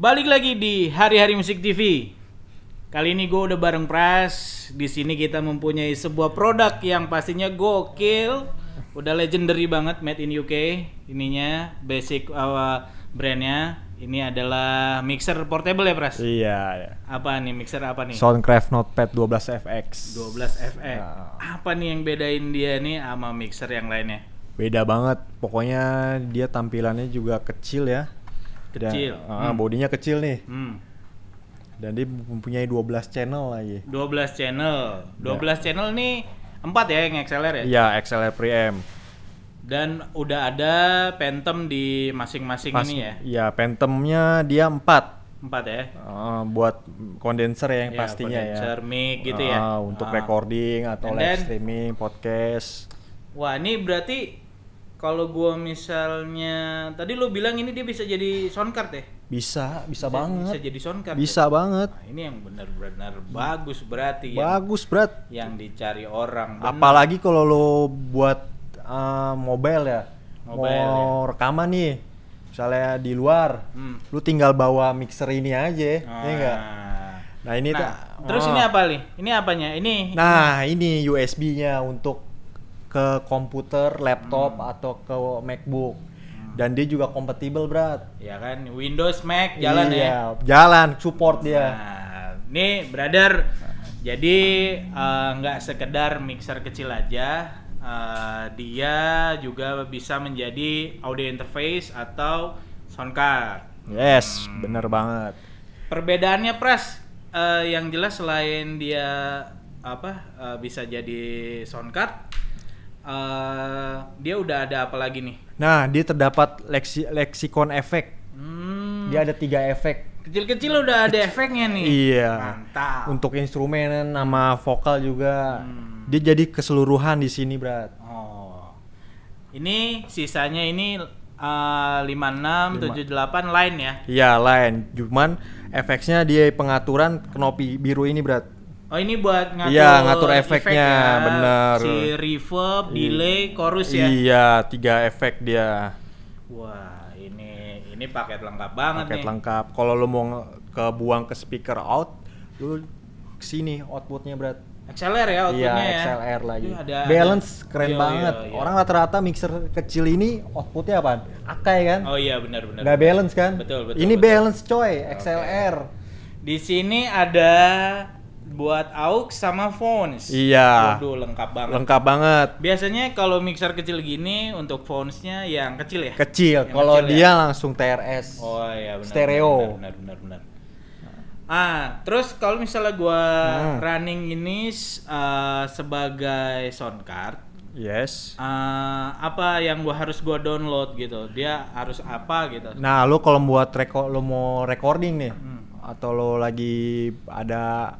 Balik lagi di Hari-Hari Musik TV. Kali ini gue udah bareng Pras. Di sini kita mempunyai sebuah produk yang pastinya gokil. Udah legendary banget made in UK. Ininya basic uh, brandnya. Ini adalah mixer portable ya Pras? Iya, iya. Apa nih mixer apa nih? Soundcraft Notepad 12FX. 12FX. uh. Apa nih yang bedain dia nih sama mixer yang lainnya? Beda banget. Pokoknya dia tampilannya juga kecil ya kecil dan, ah, hmm. bodinya kecil nih hmm. dan dia mempunyai 12 channel lagi 12 channel 12 ya. channel nih empat ya yang XLR ya iya XLR preamp dan udah ada Phantom di masing-masing ini ya iya Phantomnya dia empat empat ya uh, buat kondenser ya yang iya, ya, pastinya kondenser, ya mic gitu uh, ya ah, untuk uh. recording atau And live then, streaming podcast wah ini berarti kalau gua misalnya tadi lu bilang ini dia bisa jadi sound card ya? Bisa, bisa, bisa banget. Bisa jadi sound card. Bisa ya? banget. Nah, ini yang benar-benar bagus berarti ya. Bagus, yang, Brat. Yang dicari orang. Bener. Apalagi kalau lu buat uh, mobile ya. Mobile, mau ya. rekaman nih. Misalnya di luar, hmm. lu tinggal bawa mixer ini aja, ya ah. ya enggak? Nah, ini nah, tuh, terus oh. ini apa, nih? Ini apanya? Ini Nah, ini, ini USB-nya untuk ke komputer, laptop hmm. atau ke MacBook. Hmm. Dan dia juga kompatibel, Brat. Ya kan, Windows, Mac jalan iya, ya. jalan, support dia. Nah, nih brother, jadi eh, nggak uh, sekedar mixer kecil aja, uh, dia juga bisa menjadi audio interface atau sound card. Yes, hmm. bener banget. Perbedaannya Pras, uh, yang jelas selain dia apa uh, bisa jadi sound card, uh, dia udah ada apa lagi nih? Nah, dia terdapat leksi leksikon efek. Hmm. Dia ada tiga efek. Kecil-kecil udah ada efeknya nih. Iya. Mantap. Untuk instrumen nama vokal juga. Hmm. Dia jadi keseluruhan di sini, Brat. Oh. Ini sisanya ini uh, eh, 56 Lima. 78 lain ya. Iya, lain. Cuman efeknya dia pengaturan kenopi biru ini, Brat. Oh ini buat ngatur, iya, ya, ngatur efeknya, efek ya. bener. Si reverb, delay, chorus ya. Iya, tiga efek dia. Wah, ini ini paket lengkap banget paket nih. Paket lengkap. Kalau lu mau kebuang ke speaker out, lo sini outputnya berat. XLR ya outputnya iya, XLR lagi. Ya, iya, ada, Balance keren yo, banget. Yo, yo, Orang rata-rata mixer kecil ini outputnya apa? Akai kan? Oh iya benar benar. Gak balance kan? Betul betul. Ini betul. balance coy XLR. Okay. Di sini ada buat aux sama phones. Iya. Waduh lengkap banget. Lengkap banget. Biasanya kalau mixer kecil gini untuk phonesnya yang kecil ya. Kecil. Kalau ya? dia ya? langsung TRS. Oh iya benar. Stereo. Benar benar benar. Ah, terus kalau misalnya gua hmm. running ini uh, sebagai sound card, Yes. Uh, apa yang gua harus gua download gitu? Dia harus apa gitu? Nah, lu kalau buat reko lu mau recording nih hmm. atau lo lagi ada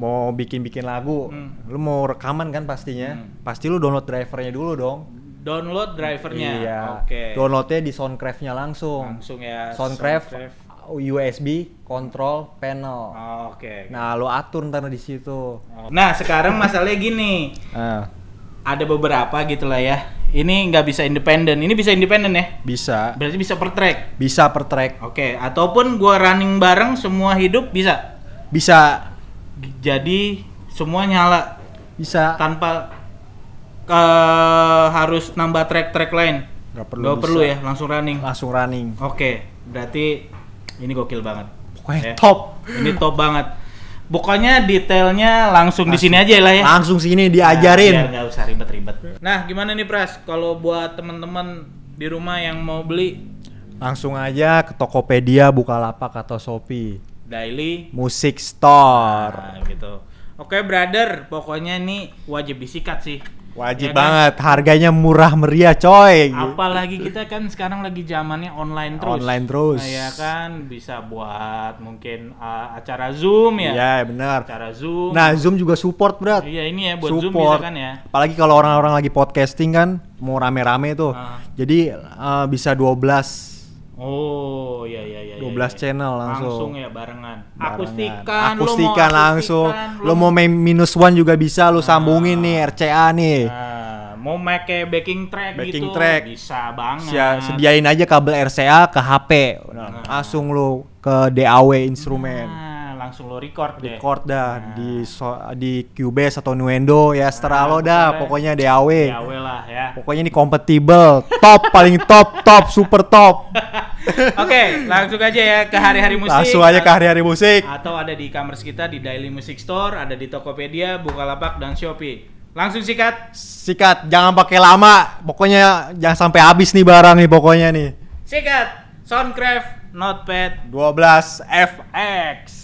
mau bikin-bikin lagu, hmm. lu mau rekaman kan pastinya, hmm. pasti lu download drivernya dulu dong. Download drivernya. Iya. Oke. Okay. Downloadnya di Soundcraftnya langsung. Langsung ya. Soundcraft, Soundcraft. USB control panel. Oh, Oke. Nah, lo atur ntar di situ. Nah, sekarang masalahnya gini. Uh. Ada beberapa gitu lah ya. Ini nggak bisa independen. Ini bisa independen ya? Bisa. Berarti bisa per track. Bisa per track. Oke. Okay. Ataupun gua running bareng semua hidup bisa. Bisa jadi semua nyala bisa tanpa uh, harus nambah track-track lain nggak perlu nggak perlu ya langsung running langsung running oke okay. berarti ini gokil banget pokoknya ya. top ini top banget pokoknya detailnya langsung, langsung di sini aja lah ya langsung sini diajarin nah, nggak usah ribet-ribet nah gimana nih Pres kalau buat temen-temen di rumah yang mau beli langsung aja ke Tokopedia, Bukalapak atau Shopee Daily Music Store. Nah, gitu. Oke, brother, pokoknya ini wajib disikat sih. Wajib ya kan? banget, kan? harganya murah meriah, coy. Apalagi kita kan sekarang lagi zamannya online terus. Online terus. Nah, ya kan bisa buat mungkin uh, acara Zoom ya. Iya, benar. Acara Zoom. Nah, Zoom juga support, Bro. Iya, ini ya buat support. Zoom bisa kan ya. Apalagi kalau orang-orang lagi podcasting kan mau rame-rame tuh. Uh. Jadi uh, bisa 12 Oh iya iya iya. 12 iya, iya. channel langsung. Langsung ya barengan. barengan. Akustikan, akustikan lu langsung. Akustikan, lu, mau main minus one juga bisa lu nah, sambungin nih ah. RCA nih. Nah, mau make backing track backing gitu. track. Bisa banget. Sia, sediain aja kabel RCA ke HP. Nah. Langsung lu ke DAW instrumen. Nah langsung lo record deh. Record dah nah. di so, di Cubase atau Nuendo ya setelah nah, lo dah, pokoknya DAW. DAW lah ya. Pokoknya ini kompatibel, top paling top, top super top. Oke, okay, langsung aja ya ke hari-hari musik. Langsung aja ke hari-hari musik. Atau ada di e-commerce kita di Daily Music Store, ada di Tokopedia, Bukalapak dan Shopee. Langsung sikat. Sikat, jangan pakai lama. Pokoknya jangan sampai habis nih barang nih pokoknya nih. Sikat. Soundcraft Notepad 12 FX.